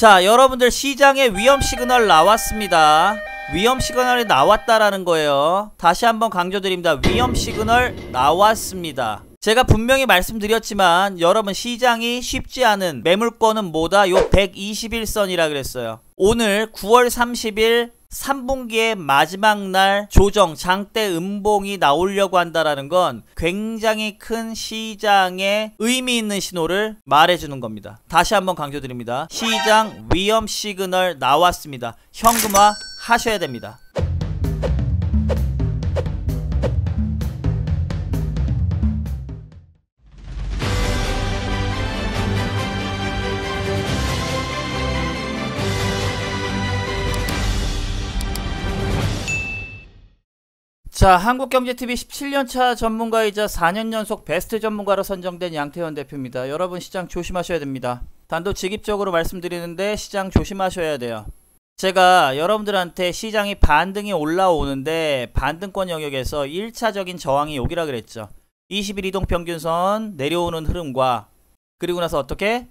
자 여러분들 시장에 위험 시그널 나왔습니다 위험 시그널이 나왔다라는 거예요 다시 한번 강조드립니다 위험 시그널 나왔습니다 제가 분명히 말씀드렸지만 여러분 시장이 쉽지 않은 매물권은 뭐다 요 121선이라 그랬어요 오늘 9월 30일 3분기의 마지막 날 조정 장대 음봉이 나오려고 한다라는 건 굉장히 큰 시장에 의미 있는 신호를 말해주는 겁니다. 다시 한번 강조드립니다. 시장 위험 시그널 나왔습니다. 현금화 하셔야 됩니다. 자, 한국경제TV 17년차 전문가이자 4년 연속 베스트 전문가로 선정된 양태현 대표입니다. 여러분 시장 조심하셔야 됩니다. 단도직입적으로 말씀드리는데 시장 조심하셔야 돼요. 제가 여러분들한테 시장이 반등이 올라오는데 반등권 영역에서 1차적인 저항이 여기라 그랬죠. 2 1 이동평균선 내려오는 흐름과 그리고 나서 어떻게?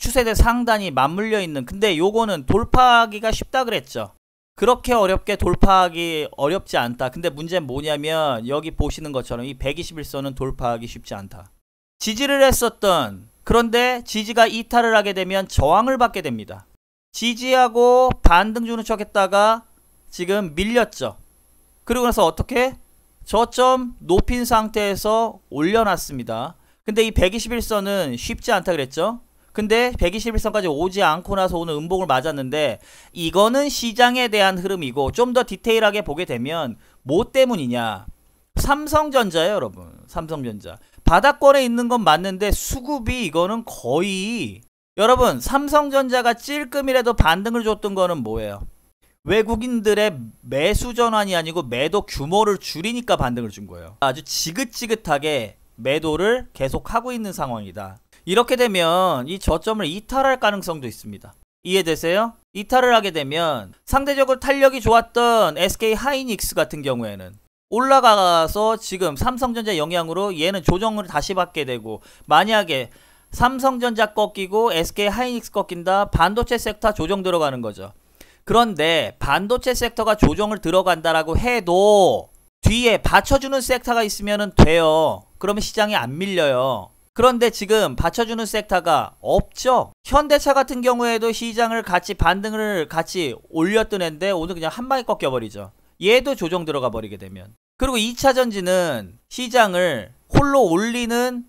추세대 상단이 맞물려 있는 근데 요거는 돌파하기가 쉽다 그랬죠. 그렇게 어렵게 돌파하기 어렵지 않다. 근데 문제는 뭐냐면 여기 보시는 것처럼 이 121선은 돌파하기 쉽지 않다. 지지를 했었던 그런데 지지가 이탈을 하게 되면 저항을 받게 됩니다. 지지하고 반등 주는 척 했다가 지금 밀렸죠. 그리고 나서 어떻게? 저점 높인 상태에서 올려놨습니다. 근데 이 121선은 쉽지 않다 그랬죠? 근데 121선까지 오지 않고 나서 오늘 음봉을 맞았는데 이거는 시장에 대한 흐름이고 좀 더 디테일하게 보게 되면 뭐 때문이냐 삼성전자예요 여러분 삼성전자 바닥권에 있는 건 맞는데 수급이 이거는 거의 여러분 삼성전자가 찔끔이라도 반등을 줬던 거는 뭐예요 외국인들의 매수 전환이 아니고 매도 규모를 줄이니까 반등을 준 거예요 아주 지긋지긋하게 매도를 계속하고 있는 상황이다 이렇게 되면 이 저점을 이탈할 가능성도 있습니다. 이해되세요? 이탈을 하게 되면 상대적으로 탄력이 좋았던 SK 하이닉스 같은 경우에는 올라가서 지금 삼성전자 영향으로 얘는 조정을 다시 받게 되고 만약에 삼성전자 꺾이고 SK 하이닉스 꺾인다 반도체 섹터 조정 들어가는 거죠. 그런데 반도체 섹터가 조정을 들어간다라고 해도 뒤에 받쳐주는 섹터가 있으면 돼요. 그러면 시장이 안 밀려요. 그런데 지금 받쳐주는 섹터가 없죠. 현대차 같은 경우에도 시장을 같이 반등을 같이 올렸던 앤데 오늘 그냥 한 방에 꺾여버리죠. 얘도 조정 들어가 버리게 되면. 그리고 2차 전지는 시장을 홀로 올리는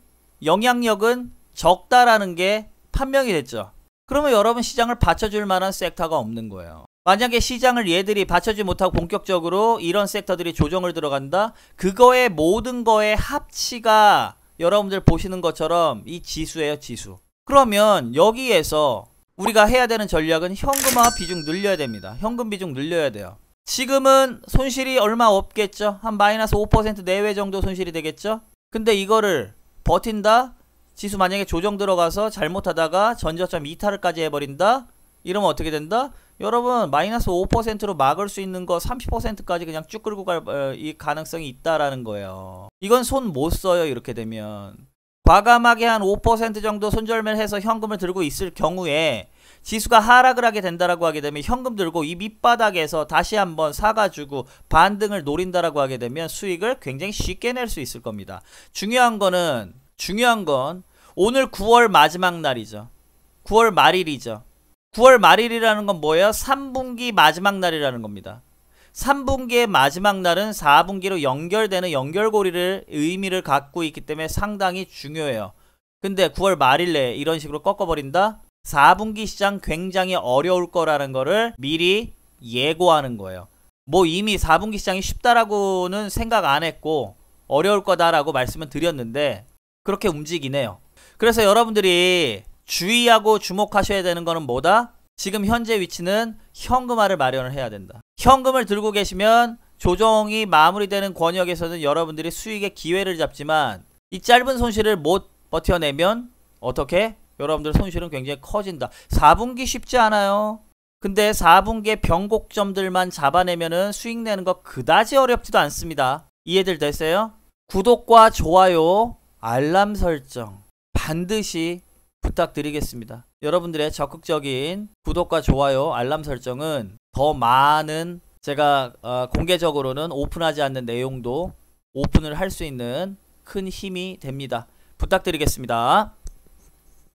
영향력은 적다라는 게 판명이 됐죠. 그러면 여러분 시장을 받쳐줄 만한 섹터가 없는 거예요. 만약에 시장을 얘들이 받쳐주지 못하고 본격적으로 이런 섹터들이 조정을 들어간다? 그거의 모든 거에 합치가 여러분들 보시는 것처럼 이 지수예요 지수 그러면 여기에서 우리가 해야 되는 전략은 현금화 비중 늘려야 됩니다 현금 비중 늘려야 돼요 지금은 손실이 얼마 없겠죠 한 마이너스 5% 내외 정도 손실이 되겠죠 근데 이거를 버틴다 지수 만약에 조정 들어가서 잘못하다가 전저점 이탈까지 해버린다 이러면 어떻게 된다? 여러분 마이너스 5%로 막을 수 있는 거 30%까지 그냥 쭉 끌고 갈이 어, 가능성이 있다라는 거예요. 이건 손 못 써요 이렇게 되면. 과감하게 한 5% 정도 손절매를 해서 현금을 들고 있을 경우에 지수가 하락을 하게 된다라고 하게 되면 현금 들고 이 밑바닥에서 다시 한번 사가지고 반등을 노린다라고 하게 되면 수익을 굉장히 쉽게 낼 수 있을 겁니다. 중요한 거는 중요한 건 오늘 9월 마지막 날이죠. 9월 말일이죠. 9월 말일이라는 건 뭐예요? 3분기 마지막 날이라는 겁니다. 3분기의 마지막 날은 4분기로 연결되는 연결고리를 의미를 갖고 있기 때문에 상당히 중요해요. 근데 9월 말일 내에 이런 식으로 꺾어버린다? 4분기 시장 굉장히 어려울 거라는 거를 미리 예고하는 거예요. 뭐 이미 4분기 시장이 쉽다라고는 생각 안 했고 어려울 거다라고 말씀을 드렸는데 그렇게 움직이네요. 그래서 여러분들이 주의하고 주목하셔야 되는 것은 뭐다? 지금 현재 위치는 현금화를 마련을 해야 된다. 현금을 들고 계시면 조정이 마무리되는 권역에서는 여러분들이 수익의 기회를 잡지만 이 짧은 손실을 못 버텨내면 어떻게? 여러분들 손실은 굉장히 커진다. 4분기 쉽지 않아요. 근데 4분기에 변곡점들만 잡아내면은 수익 내는 거 그다지 어렵지도 않습니다. 이해들 되세요? 구독과 좋아요, 알람 설정 반드시 부탁드리겠습니다. 여러분들의 적극적인 구독과 좋아요, 알람 설정은 더 많은 제가 어, 공개적으로는 오픈하지 않는 내용도 오픈을 할 수 있는 큰 힘이 됩니다. 부탁드리겠습니다.